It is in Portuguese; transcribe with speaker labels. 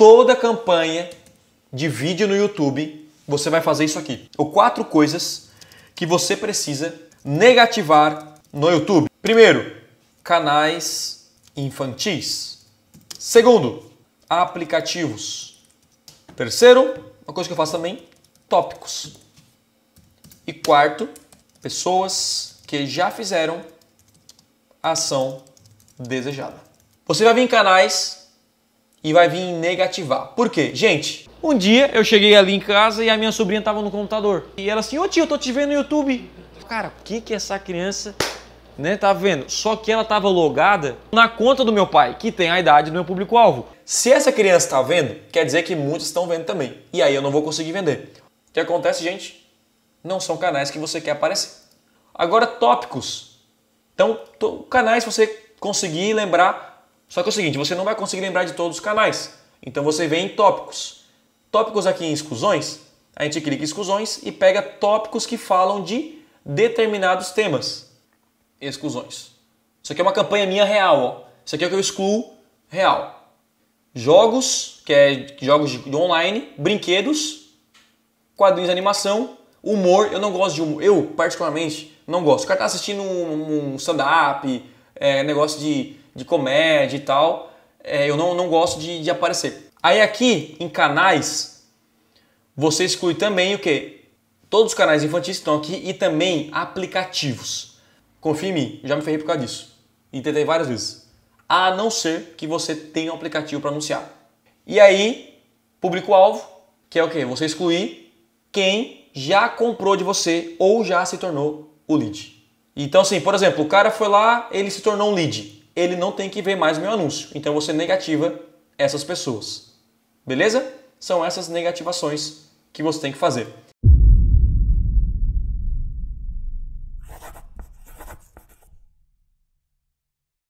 Speaker 1: toda campanha de vídeo no YouTube, você vai fazer isso aqui. Ou quatro coisas que você precisa negativar no YouTube. Primeiro, canais infantis. Segundo, aplicativos. Terceiro, uma coisa que eu faço também, tópicos. E quarto, pessoas que já fizeram ação desejada. Você vai vir em canais e vai vir negativar. Por quê? Gente, um dia eu cheguei ali em casa e a minha sobrinha estava no computador. E ela assim, ô tio, eu tô te vendo no YouTube. Cara, o que que essa criança né, tá vendo? Só que ela estava logada na conta do meu pai, que tem a idade do meu público-alvo. Se essa criança está vendo, quer dizer que muitos estão vendo também. E aí eu não vou conseguir vender. O que acontece, gente? Não são canais que você quer aparecer. Agora, tópicos. Então, canais você conseguir lembrar só que é o seguinte, você não vai conseguir lembrar de todos os canais. Então você vem em tópicos. Tópicos aqui em exclusões, a gente clica em exclusões e pega tópicos que falam de determinados temas. Exclusões. Isso aqui é uma campanha minha real. Ó. Isso aqui é o que eu excluo real. Jogos, que é jogos de online, brinquedos, quadrinhos de animação, humor. Eu não gosto de humor. Eu, particularmente, não gosto. O cara tá assistindo um, um stand-up, é, negócio de de comédia e tal. É, eu não, não gosto de, de aparecer. Aí aqui em canais, você exclui também o que? Todos os canais infantis estão aqui e também aplicativos. Confirme, em mim, já me ferrei por causa disso. E tentei várias vezes. A não ser que você tenha um aplicativo para anunciar. E aí, público-alvo, que é o que? Você excluir quem já comprou de você ou já se tornou o lead. Então, assim, por exemplo, o cara foi lá, ele se tornou um lead ele não tem que ver mais meu anúncio. Então você negativa essas pessoas. Beleza? São essas negativações que você tem que fazer.